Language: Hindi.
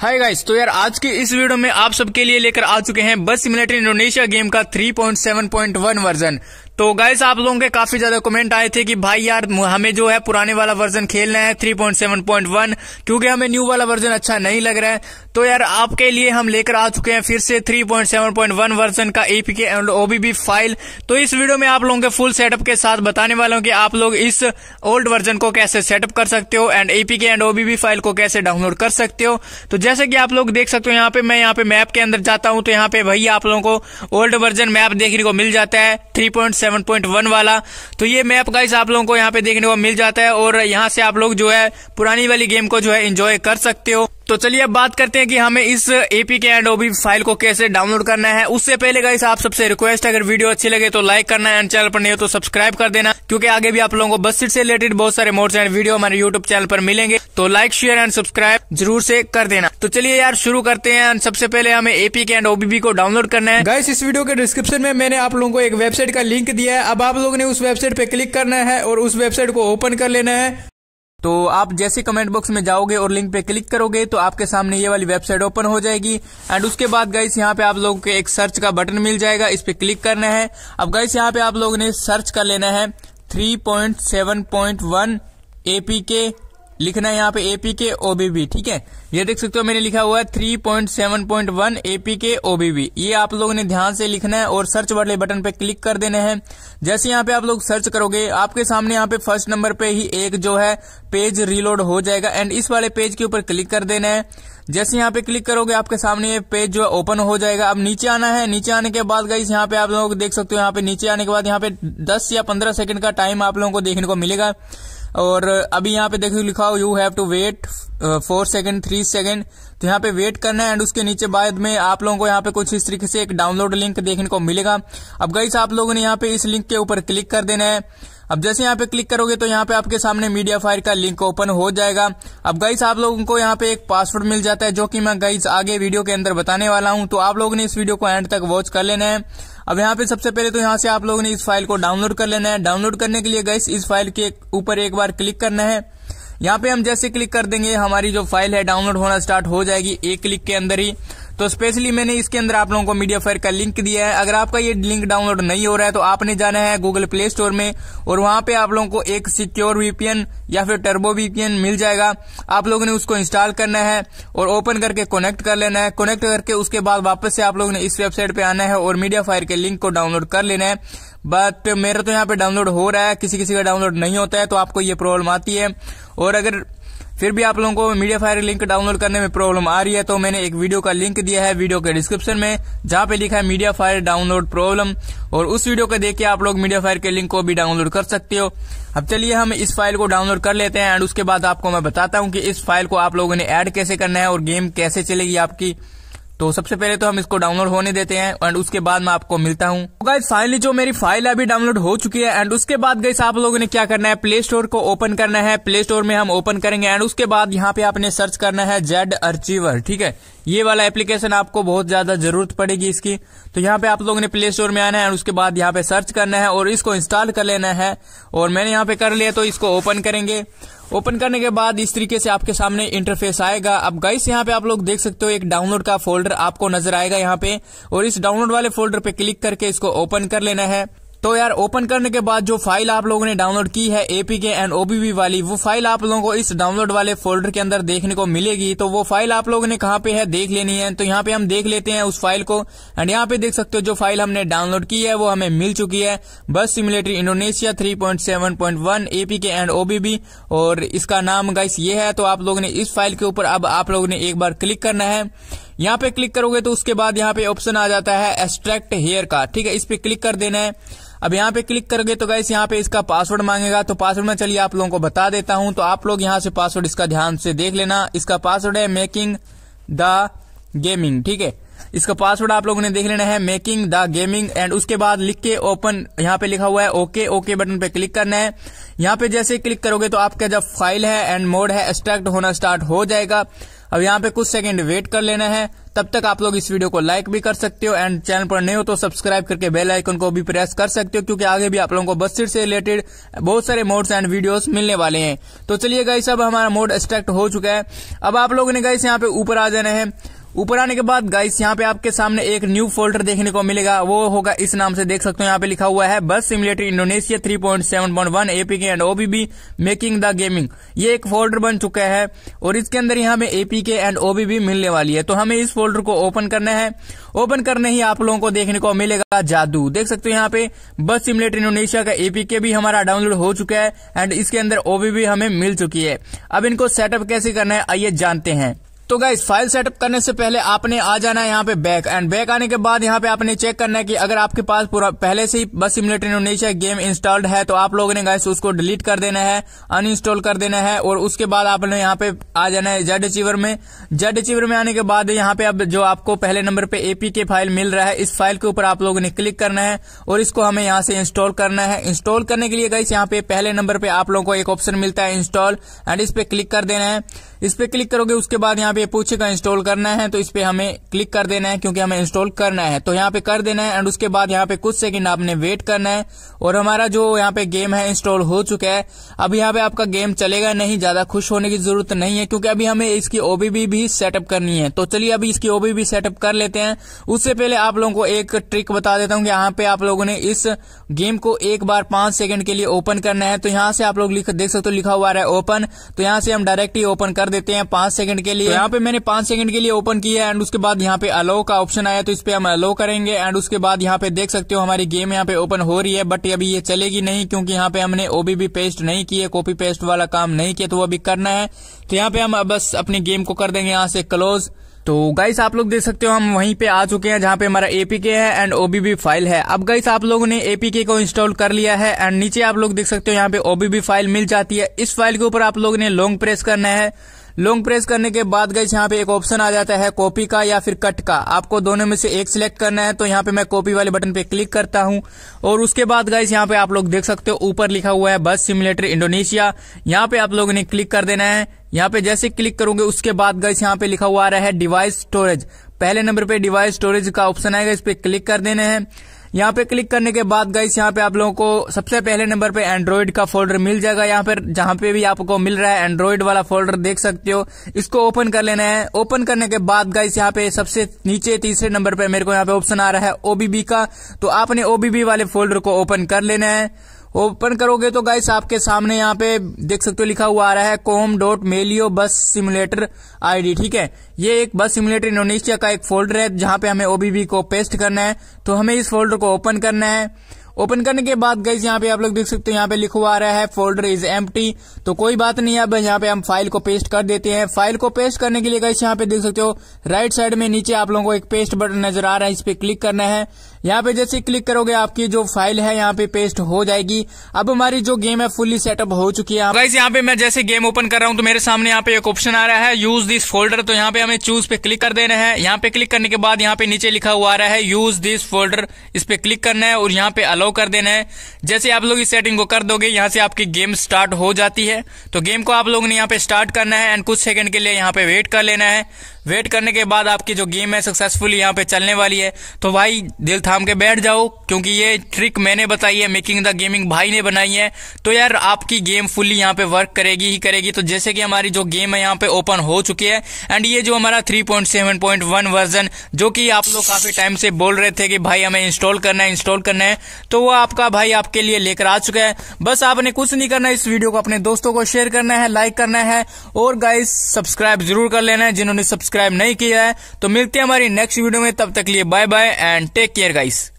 हाय गाइस तो यार आज के इस वीडियो में आप सबके लिए लेकर आ चुके हैं बस सिमिलेटर इंडोनेशिया गेम का 3.7.1 वर्जन तो गाइस आप लोगों के काफी ज्यादा कमेंट आए थे कि भाई यार हमें जो है पुराने वाला वर्जन खेलना है 3.7.1 क्योंकि हमें न्यू वाला वर्जन अच्छा नहीं लग रहा है तो यार आपके लिए हम लेकर आ चुके हैं फिर से 3.7.1 वर्जन का एपीके एंड ओबीबी फाइल तो इस वीडियो में आप लोगों के फुल सेटअप के साथ बताने वाला हूँ की आप लोग इस ओल्ड वर्जन को कैसे सेटअप कर सकते हो and APK and OBB file को कैसे डाउनलोड कर सकते हो तो जैसे कि आप लोग देख सकते हो यहाँ पे मैं यहाँ पे मैप के अंदर जाता हूँ तो यहाँ पे भाई आप लोगों को ओल्ड वर्जन मैप देखने को मिल जाता है थ्री 7.1 वाला तो ये मैप गाइस आप लोगों को यहाँ पे देखने को मिल जाता है और यहाँ से आप लोग जो है पुरानी वाली गेम को जो है इंजॉय कर सकते हो तो चलिए अब बात करते हैं कि हमें इस एपी के एंड ओबी फाइल को कैसे डाउनलोड करना है उससे पहले गाइस आप सबसे रिक्वेस्ट है अगर वीडियो अच्छी लगे तो लाइक करना एंड चैनल पर नहीं हो तो सब्सक्राइब कर देना क्योंकि आगे भी आप लोगों को बस से रिलेटेड बहुत सारे मोड्स एंड वीडियो हमारे यूट्यूब चैनल पर मिलेंगे तो लाइक शेयर एंड सब्सक्राइब जरूर से कर देना तो चलिए यार शुरू करते हैं एंड सबसे पहले हमें एपी के एंड ओबीबी को डाउनलोड करना है गाइस इस वीडियो के डिस्क्रिप्शन में मैंने आप लोगों को एक वेबसाइट का लिंक दिया है अब आप लोगों ने उस वेबसाइट पे क्लिक करना है और उस वेबसाइट को ओपन कर लेना है तो आप जैसे कमेंट बॉक्स में जाओगे और लिंक पे क्लिक करोगे तो आपके सामने ये वाली वेबसाइट ओपन हो जाएगी एंड उसके बाद गाइस यहाँ पे आप लोगों के एक सर्च का बटन मिल जाएगा इस पे क्लिक करना है अब गाइस यहाँ पे आप लोगों ने सर्च कर लेना है three point seven point one APK लिखना है यहाँ पे एपी के ओबीबी ठीक है ये देख सकते हो मैंने लिखा हुआ है three point seven point one APK OBB ये आप लोगों ने ध्यान से लिखना है और सर्च वाले बटन पे क्लिक कर देना है जैसे यहाँ पे आप लोग सर्च करोगे आपके सामने यहाँ पे फर्स्ट नंबर पे ही एक जो है पेज रिलोड हो जाएगा एंड इस वाले पेज के ऊपर क्लिक कर देना है जैसे यहाँ पे क्लिक करोगे आपके सामने ये पेज जो है ओपन हो जाएगा अब नीचे आना है नीचे आने के बाद गाइस यहाँ पे आप लोग देख सकते हो यहाँ पे नीचे आने के बाद यहाँ पे दस या पंद्रह सेकंड का टाइम आप लोगों को देखने को मिलेगा और अभी यहाँ पे देखो लिखा हो you have to wait four second three second तो यहाँ पे वेट करना है एंड उसके नीचे बाद में आप लोगों को यहाँ पे कुछ इस तरीके से एक डाउनलोड लिंक देखने को मिलेगा अब गई आप लोगों ने यहाँ पे इस लिंक के ऊपर क्लिक कर देना है अब जैसे यहाँ पे क्लिक करोगे तो यहाँ पे आपके सामने मीडिया फायर का लिंक ओपन हो जाएगा अब गाइस आप लोगों को यहाँ पे एक पासवर्ड मिल जाता है जो कि मैं गाइस आगे वीडियो के अंदर बताने वाला हूँ तो आप लोगों ने इस वीडियो को एंड तक वॉच कर लेना है अब यहाँ पे सबसे पहले तो यहाँ से आप लोगों ने इस फाइल को डाउनलोड कर लेना है डाउनलोड करने के लिए गैस इस फाइल के ऊपर एक बार क्लिक करना है यहाँ पे हम जैसे क्लिक कर देंगे हमारी जो फाइल है डाउनलोड होना स्टार्ट हो जाएगी एक क्लिक के अंदर ही तो स्पेशली मैंने इसके अंदर आप लोगों को मीडिया फायर का लिंक दिया है अगर आपका ये लिंक डाउनलोड नहीं हो रहा है तो आपने जाना है गूगल प्ले स्टोर में और वहां पे आप लोगों को एक सिक्योर वीपीएन या फिर टर्बो वीपीएन मिल जाएगा आप लोगों ने उसको इंस्टॉल करना है और ओपन करके कनेक्ट कर लेना है कनेक्ट करके उसके बाद वापस से आप लोगों ने इस वेबसाइट पे आना है और मीडिया फायर के लिंक को डाउनलोड कर लेना है बट मेरा तो यहाँ पे डाउनलोड हो रहा है किसी किसी का डाउनलोड नहीं होता है तो आपको ये प्रॉब्लम आती है और अगर फिर भी आप लोगों को मीडिया फायर लिंक डाउनलोड करने में प्रॉब्लम आ रही है तो मैंने एक वीडियो का लिंक दिया है वीडियो के डिस्क्रिप्शन में जहाँ पे लिखा है मीडिया फायर डाउनलोड प्रॉब्लम और उस वीडियो को देख के आप लोग मीडिया फायर के लिंक को भी डाउनलोड कर सकते हो अब चलिए हम इस फाइल को डाउनलोड कर लेते हैं एंड उसके बाद आपको मैं बताता हूँ कि इस फाइल को आप लोगों ने एड कैसे करना है और गेम कैसे चलेगी आपकी तो सबसे पहले तो हम इसको डाउनलोड होने देते हैं एंड उसके बाद मैं आपको मिलता हूँ तो फाइनली जो मेरी फाइल अभी डाउनलोड हो चुकी है एंड उसके बाद गई आप लोगों ने क्या करना है प्ले स्टोर को ओपन करना है प्ले स्टोर में हम ओपन करेंगे एंड उसके बाद यहाँ पे आपने सर्च करना है जेड अर्चीवर ठीक है ये वाला एप्लीकेशन आपको बहुत ज्यादा जरूरत पड़ेगी इसकी तो यहाँ पे आप लोगों ने प्ले स्टोर में आना है और उसके बाद यहाँ पे सर्च करना है और इसको इंस्टॉल कर लेना है और मैंने यहाँ पे कर लिया तो इसको ओपन करेंगे ओपन करने के बाद इस तरीके से आपके सामने इंटरफेस आएगा अब गाइस यहाँ पे आप लोग देख सकते हो एक डाउनलोड का फोल्डर आपको नजर आएगा यहाँ पे और इस डाउनलोड वाले फोल्डर पे क्लिक करके इसको ओपन कर लेना है तो यार ओपन करने के बाद जो फाइल आप लोगों ने डाउनलोड की है एपीके एंड ओबीबी वाली वो फाइल आप लोगों को इस डाउनलोड वाले फोल्डर के अंदर देखने को मिलेगी तो वो फाइल आप लोगों ने कहाँ पे है देख लेनी है तो यहाँ पे हम देख लेते हैं उस फाइल को एंड यहाँ पे देख सकते हो जो फाइल हमने डाउनलोड की है वो हमें मिल चुकी है bus simulator Indonesia three point seven one APK and OBB और इसका नाम गाइस ये है तो आप लोगों ने इस फाइल के ऊपर अब आप लोगों ने एक बार क्लिक करना है यहाँ पे क्लिक करोगे तो उसके बाद यहाँ पे ऑप्शन आ जाता है एक्सट्रैक्ट हेयर का ठीक है इस पे क्लिक कर देना है अब यहाँ पे क्लिक करोगे तो गाइस यहाँ पे इसका पासवर्ड मांगेगा तो पासवर्ड में चलिए आप लोगों को बता देता हूँ तो आप लोग यहाँ से पासवर्ड इसका ध्यान से देख लेना इसका पासवर्ड है मेकिंग द गेमिंग ठीक है इसका पासवर्ड आप लोगों ने देख लेना है मेकिंग द गेमिंग एंड उसके बाद लिख के ओपन यहाँ पे लिखा हुआ है ओके ओके बटन पे क्लिक करना है यहाँ पे जैसे क्लिक करोगे तो आपका जब फाइल है एंड मोड है एक्सट्रैक्ट होना स्टार्ट हो जाएगा अब यहाँ पे कुछ सेकंड वेट कर लेना है तब तक आप लोग इस वीडियो को लाइक भी कर सकते हो एंड चैनल पर नहीं हो तो सब्सक्राइब करके बेल आइकन को भी प्रेस कर सकते हो क्योंकि आगे भी आप लोगों को बस्तर से रिलेटेड बहुत सारे मोड्स एंड वीडियोस मिलने वाले हैं तो चलिए गाइस अब हमारा मोड एक्सट्रैक्ट हो चुका है अब आप लोगों ने गाइस यहाँ पे ऊपर आ जाना है ऊपर आने के बाद गाइस यहाँ पे आपके सामने एक न्यू फोल्डर देखने को मिलेगा वो होगा इस नाम से देख सकते हो यहाँ पे लिखा हुआ है bus simulator Indonesia 3.7.1 APK and OBB making the gaming ये एक फोल्डर बन चुका है और इसके अंदर यहाँ पे एपीके एंड ओबीबी मिलने वाली है तो हमें इस फोल्डर को ओपन करना है ओपन करने ही आप लोगों को देखने को मिलेगा जादू देख सकते हो यहाँ पे बस सिमुलेटर इंडोनेशिया का एपीके भी हमारा डाउनलोड हो चुका है एंड इसके अंदर ओबीबी हमें मिल चुकी है अब इनको सेटअप कैसे करना है आइए जानते हैं तो गाइज फाइल सेटअप करने से पहले आपने आ जाना है यहाँ पे बैक एंड बैक आने के बाद यहाँ पे आपने चेक करना है कि अगर आपके पास पूरा पहले से ही बस सिमुलेटर इंडोनेशिया गेम इंस्टॉल्ड है तो आप लोगों ने गाइस उसको डिलीट कर देना है अनइंस्टॉल कर देना है और उसके बाद आपने यहाँ पे आ जाना है जेड अचीवर में जेड अचीवर में आने के बाद यहाँ पे अब जो आपको पहले नंबर पे एपी के फाइल मिल रहा है इस फाइल के ऊपर आप लोगों ने क्लिक करना है और इसको हमें यहाँ से इंस्टॉल करना है इंस्टॉल करने के लिए गाइस यहाँ पे पहले नंबर पे आप लोगों को एक ऑप्शन मिलता है इंस्टॉल एंड इस पे क्लिक कर देना है इस पे क्लिक करोगे उसके बाद यहाँ पे पूछ इंस्टॉल करना है तो इस पे हमें क्लिक कर देना है क्योंकि हमें इंस्टॉल करना है तो यहाँ पे कर देना है एंड उसके बाद यहाँ पे कुछ सेकंड आपने वेट करना है और हमारा जो यहाँ पे गेम है इंस्टॉल हो चुका है अब यहाँ पे आपका गेम चलेगा नहीं ज्यादा खुश होने की जरूरत नहीं है क्योंकि अभी हमें इसकी ओबीबी भी सेटअप करनी है तो चलिए अभी इसकी ओबीबी सेटअप कर लेते हैं उससे पहले आप लोगों को एक ट्रिक बता देता हूँ कि यहाँ पे आप लोगों ने इस गेम को एक बार पांच सेकंड के लिए ओपन करना है तो यहाँ से आप लोग देख सकते हो लिखा हुआ है ओपन तो यहाँ से हम डायरेक्ट ही ओपन कर देते हैं पांच सेकंड के लिए तो यहाँ पे मैंने पांच सेकंड के लिए ओपन किया एंड उसके बाद यहाँ पे अलो का ऑप्शन आया तो इस पे हम अलो करेंगे एंड उसके बाद यहाँ पे देख सकते हो हमारी गेम यहाँ पे ओपन हो रही है बट अभी ये चलेगी नहीं क्योंकि यहाँ पे हमने ओबीबी पेस्ट नहीं किया कॉपी पेस्ट वाला काम नहीं किया तो वो अभी करना है तो यहाँ पे हम बस अपनी गेम को कर देंगे यहाँ से क्लोज तो गाइस आप लोग देख सकते हो हम वहीं पे आ चुके हैं जहाँ पे हमारा एपीके है एंड ओबीबी फाइल है अब गाइस आप लोगों ने एपीके को इंस्टॉल कर लिया है एंड नीचे आप लोग देख सकते हो यहाँ पे ओबीबी फाइल मिल जाती है इस फाइल के ऊपर आप लोगों ने लॉन्ग प्रेस करना है लॉन्ग प्रेस करने के बाद गई यहाँ पे एक ऑप्शन आ जाता है कॉपी का या फिर कट का आपको दोनों में से एक सिलेक्ट करना है तो यहाँ पे मैं कॉपी वाले बटन पे क्लिक करता हूँ और उसके बाद गई यहाँ पे आप लोग देख सकते हो ऊपर लिखा हुआ है बस सिमुलेटर इंडोनेशिया यहाँ पे आप लोगों ने क्लिक कर देना है यहाँ पे जैसे क्लिक करोगे उसके बाद गई यहाँ पे लिखा हुआ आ रहा है डिवाइस स्टोरेज पहले नंबर पे डिवाइस स्टोरेज का ऑप्शन आएगा इस पे क्लिक कर देना है यहाँ पे क्लिक करने के बाद गाइस यहाँ पे आप लोगों को सबसे पहले नंबर पे एंड्रॉइड का फोल्डर मिल जाएगा यहाँ पर जहाँ पे भी आपको मिल रहा है एंड्रॉइड वाला फोल्डर देख सकते हो इसको ओपन कर लेना है ओपन करने के बाद गाइस यहाँ पे सबसे नीचे तीसरे नंबर पे मेरे को यहाँ पे ऑप्शन आ रहा है ओबीबी का तो आपने ओबीबी वाले फोल्डर को ओपन कर लेना है ओपन करोगे तो गाइस आपके सामने यहाँ पे देख सकते हो लिखा हुआ आ रहा है कोम डॉट मेलियो बस सिमुलेटर आईडी ठीक है ये एक बस सिमुलेटर इंडोनेशिया का एक फोल्डर है जहां पे हमें ओबीबी को पेस्ट करना है तो हमें इस फोल्डर को ओपन करना है ओपन करने के बाद गाइस यहाँ पे आप लोग देख सकते हो यहाँ पे लिखा हुआ आ रहा है फोल्डर इज एम तो कोई बात नहीं अब यहाँ पे हम फाइल को पेस्ट कर देते हैं फाइल को पेस्ट करने के लिए गाइस यहाँ पे देख सकते हो राइट साइड में नीचे आप लोगों को एक पेस्ट बटन नजर आ रहा है इस पे क्लिक करना है यहाँ पे जैसे क्लिक करोगे आपकी जो फाइल है यहाँ पे पेस्ट हो जाएगी अब हमारी जो गेम है फुल्ली सेटअप हो चुकी है गाइस यहाँ पे मैं जैसे गेम ओपन कर रहा हूँ तो मेरे सामने यहाँ पे एक ऑप्शन आ रहा है यूज दिस फोल्डर तो यहाँ पे हमें चूज पे क्लिक कर देना है यहाँ पे क्लिक करने के बाद यहाँ पे नीचे लिखा हुआ आ रहा है यूज दिस फोल्डर इस पे क्लिक करना है और यहाँ पे अलाउ कर देना है जैसे आप लोग इस सेटिंग को कर दोगे यहाँ से आपकी गेम स्टार्ट हो जाती है तो गेम को आप लोगों ने यहाँ पे स्टार्ट करना है एंड कुछ सेकंड के लिए यहाँ पे वेट कर लेना है वेट करने के बाद आपकी जो गेम है सक्सेसफुल यहाँ पे चलने वाली है तो भाई दिल थाम के बैठ जाओ क्योंकि ये ट्रिक मैंने बताई है मेकिंग द गेमिंग भाई ने बनाई है तो यार आपकी गेम फुल्ली यहाँ पे वर्क करेगी ही करेगी तो जैसे कि हमारी जो गेम है यहाँ पे ओपन हो चुकी है एंड ये जो हमारा 3.7.1 वर्जन जो कि आप लोग काफी टाइम से बोल रहे थे कि भाई हमें इंस्टॉल करना है इंस्टॉल करना है तो वो आपका भाई आपके लिए लेकर आ चुका है बस आपने कुछ नहीं करना इस वीडियो को अपने दोस्तों को शेयर करना है लाइक करना है और गाइस सब्सक्राइब जरूर कर लेना है जिन्होंने सब्सक्राइब सब्सक्राइब नहीं किया है तो मिलते हैं हमारी नेक्स्ट वीडियो में तब तक लिए bye bye and take care guys